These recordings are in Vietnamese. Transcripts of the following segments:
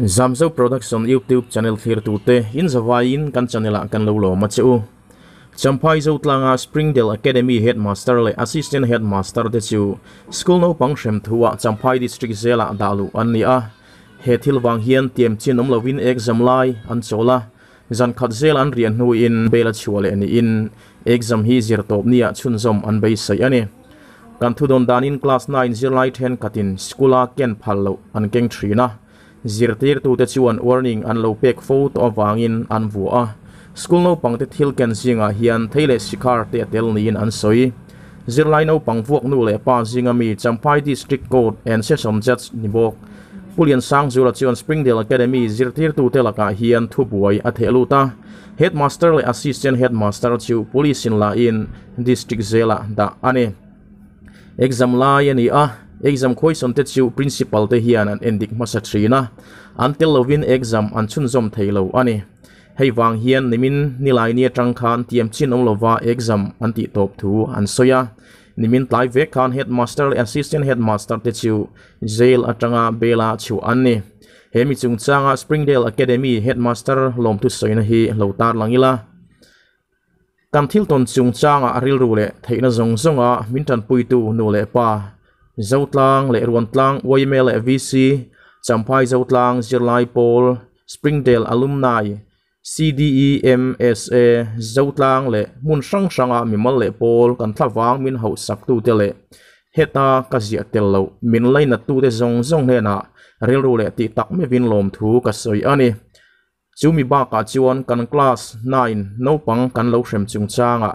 Zamzo Production YouTube channel thir tu te in zawain kan channel ah kan lo lo Chẳng phải Champai zo tlanga ah Springdale Academy Headmaster le Assistant Headmaster te chu school no pang shem ah Chẳng phải district zela dalu an ni a he thil wang hian tiam chin om lovin exam lai an chola zan khat zel an rian hu in bela chual ani in exam hi zir top nia chun zom an bei sai ani kan thu don dan in class 9 zir lai 10 katin skula ken phal lo anh keng thri na zirtir tu te chuan warning an lo pek fo to an vua school no pang te thil ken zinga hian theile sikar te tel niin an soi zirlai no pang vuak nu le pa zinga mi champai district court and session judge ni bok pulian sang zura chuan springdale academy zirtir tu te laka hian thu buai a thelu ta headmaster le assistant headmaster chu police in la in district zela da ane exam lai ani a exam khoi son te chu principal te hian an endik ma sa thina until lovin exam an chun zom theilo ani hei wang hian nimin nilai nia tang khan tiam chin om lova exam an ti top thu an soya nimin tlai ve khan headmaster assistant headmaster te chu jail atanga bela chu anni hemi chung changa springdale academy headmaster lom tu soina hi lotar langila tam thil ton chung changa aril ru le theina zong zonga mintan puitu nu le pa dâu tlang lệ ruộng tlang way mail lệ VC champai dâu tlang Zirlai Paul Springdale Alumni CDEMSA dâu tlang lệ mun sang sang à mi mal lệ Paul kan thla wang min hậu sak tu te lệ heta ka zia tel lo min lai na tu te zong zong he na rel ru lệ ti tak me vin lom thu ka soi ani chú mi ba ka chuan kan class 9 no pang kan lo shrem chung changa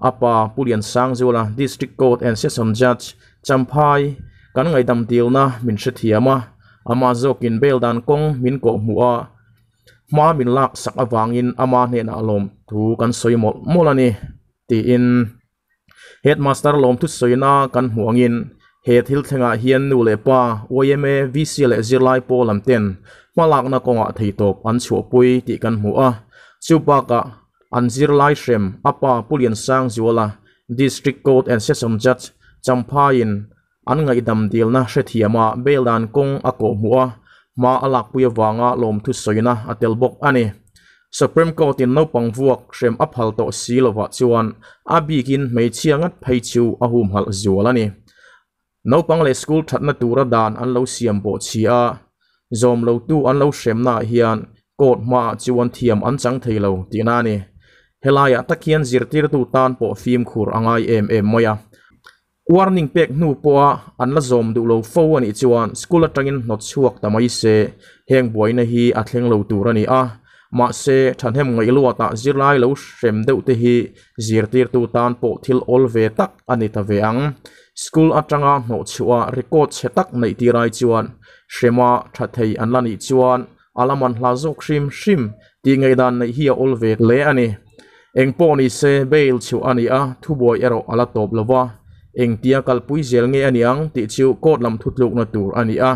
apa pulian sang zula district court and session judge chăm phai cán ngày tầm tiêu na mình sẽ thiệp mà ama zo kin bel dan kong min ko mua ma min lak sak awangin ama ne na lom thu kan soi mol molani ti in headmaster lom tu soi na kan huangin he thil thenga à hian nu le pa oyeme vc le zirlai po lam ten malak na konga thei top an chu pui ti kan mu a à. chupa ka an zirlai shrem apa à pulian sang zuala district court and session judge champain an ngai dam dil na sẽ she thiama belan kong ako muwa ma alak puya wanga lom thu soina atel bok ani Supreme Court in no pang vuak shem aphal to silowa chuan abikin mei chiangat phei chu ahum hal lan zualani no bằng le school thật ra đàn dan lâu lo bộ chi chia zom lâu tu an lâu shem na hian kot ma chuan thiam an chang theilo tinani helaya takian zirtir tu tan po phim khur angai em em moya warning pek nu poa an la zom du lo fo ani chuan school atangin not chuak tamai se heng boy na hi a thleng lo tur ani a ma se than hem ngai lo ta zirlai lo shem deuh te hi zirtir tu tan po thil ol ve tak ani ta ve ang school atanga no chua record che tak nei ti rai chuan shrema thathei an lani chuan alaman hla zo khrim shim ti ngai dan nei hi ol ve le ani engpo se bail chu ani a thu boy ero ala top lova eng tia kalpui zel nge ani ang ti chu kot lam thutluk na tur ani a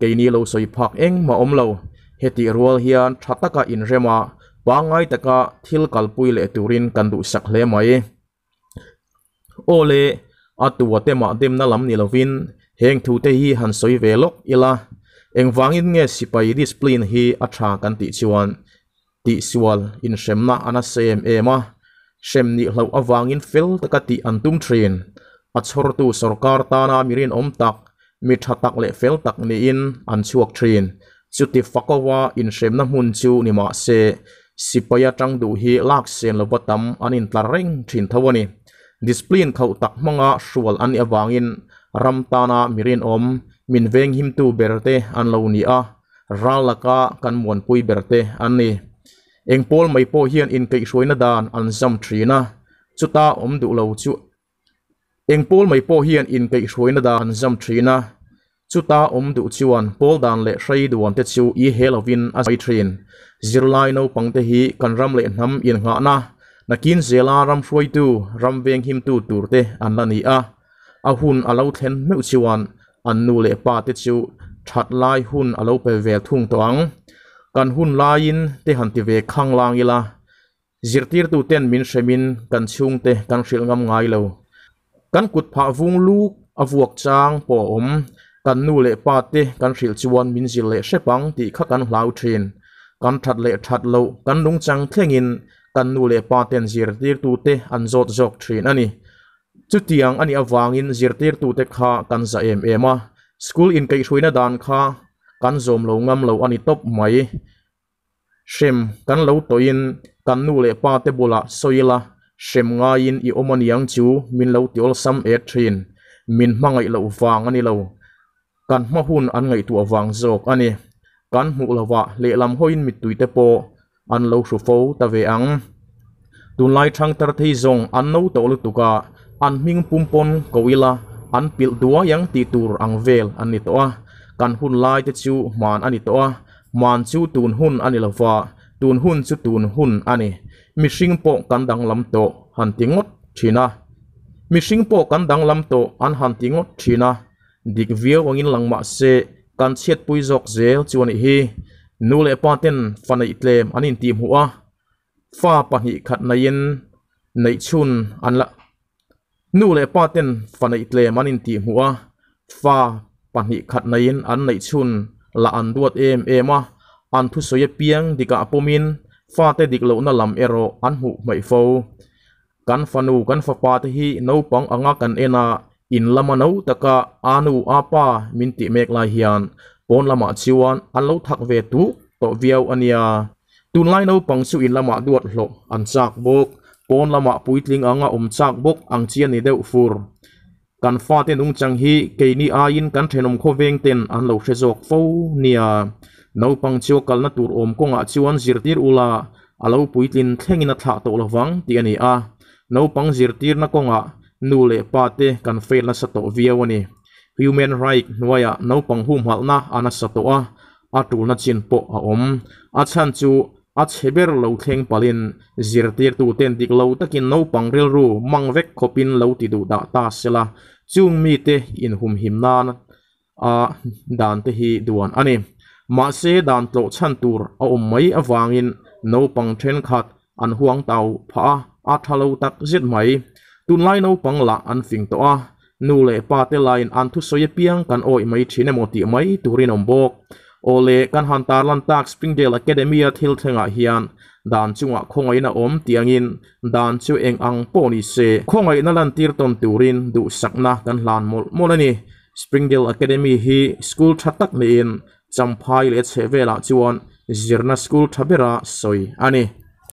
keini lo soi phak eng ma om lo heti rual hian thataka in rema pangai taka thil kalpui le turin kan du sak hle mai ole atuwa tema dem na lam ni lovin heng thu te hi han soi ve lok ila eng wangin nge sipai discipline hi atha kan ti chuan ti sual in shem na ana sem ema shem ni hlo awangin fel taka ti antum train chhor tu sarkar na mirin om tak mi tha tak le fel tak ni in an chuak thin chuti fakawa in shem na hun chu ni ma se sipaya tang du hi lak sen an lopatam anin tlareng thin thawani discipline khau tak manga shual an awangin ramtana mirin om min veng him tu berte an lo ni a ralaka kan mon pui berte an ni pol mai po hian in kai hruina dan an zam thrina chuta om du lo chu eng pol mai po hian in kai hruina da an zam thina chuta om du chuan pol dan le hrei duan te chu i helovin a sai thrin zirlai no pangte hi kanram le hnam in nga na nakin zela ram hroi tu ram veng him tu turte an lani a a hun alo thlen meu chuan an nu lệ pa te chu that lai hun alo pe ve thung toang kan hun lai in te han ti ve khang lang ila zirtir tên minh min minh kan chung te kan hril ngam ngai lo kan kut phah vung lu a vuak chang paw om kan nu leh pa te kan hril chuan min zil leh hrepang tih kha kan hlau thin kan that leh that lo kan lung chang thlengin kan nu leh pa ten zir tir tu te an zot zok thin ani chu tiang ani awangin zir tir tu te kha kan za em em a school in kai hruina dan kha kan zom lo ngam lo ani top mai shem kan lo toin kan nu leh pa te bula soila xem ngay in i omon yang chu min lo tiol sam e thin min mang ngai lo wang ani lo kan ma hun an ngai tu wang jok ani kan mu lo wa le lam hoin mit tuite po an lo hru fo ta ve ang tun lai thang tar thei zong an no to lu tuka an ming pum pon kowila an pil dua yang ti tur ang vel ani to a kan hun lai te chu man ani to a man chu tun hun ani lo wa tun hun chu tun hun ani mi sing po kan dang lam to han ti ngot thina mi sing po kan dang lam to an han ti ngot thina dik viau wangin langma se kan chet pui jok zel chuan hi nu lệ pa tên phan ít tlem an in ti hoa pha fa pa hi khat na yin chun an la nu lệ pa tên phan ít tlem an in ti hoa pha fa pa hi khat na an nei chun là an duat em em à an thu soya piang dika pomin fa te dik lo na lam ero an hu phô. fo kan fanu kan fa pa te hi no pang anga kan ena in lama no taka anu apa minti mek lai hian pon lama chiwan an lo thak ve tu to viau ania tun lai no pang su in lama duat hlo an chak bok pon lama puitling anga um chak bốc ang chian ni deuh fur kan pha te nung chang hi ke à. à ni a in kan thenom kho veng ten an lo hre jok fo nia no pang chiu kal na tur om konga chuan zirtir ula alo puitlin thlengin a thla to lovang ti ani a no pang zirtir na konga nu le pa te kan fel na sa to viawani human right noya băng hùm hum hal na ana sa to a atul na chin po a om a chan chu a cheber lo thleng palin zirtir tu ten dik lo takin no pangrel ru mangvek khopin lo ti du da ta sela chung mi te in hum him nan a dan te hi duan ani ma se dan tlo chan tur a um mai awangin no pang then khat an huang tau pha a thalo tak zit mai tun lai no pang la an fing to a nu le pa te lain an thu soye piang kan oi mai thine moti mai turin om bok ole kan han tar lan tak springdale academy a thil thenga hian dan chunga khongai na om tiangin dan chu eng ang poni se khongai na lan tir ton turin du sakna kan hlan mol molani springdale academy hi school thatak nein champhai le chevela chuan zirna school thabera soi ani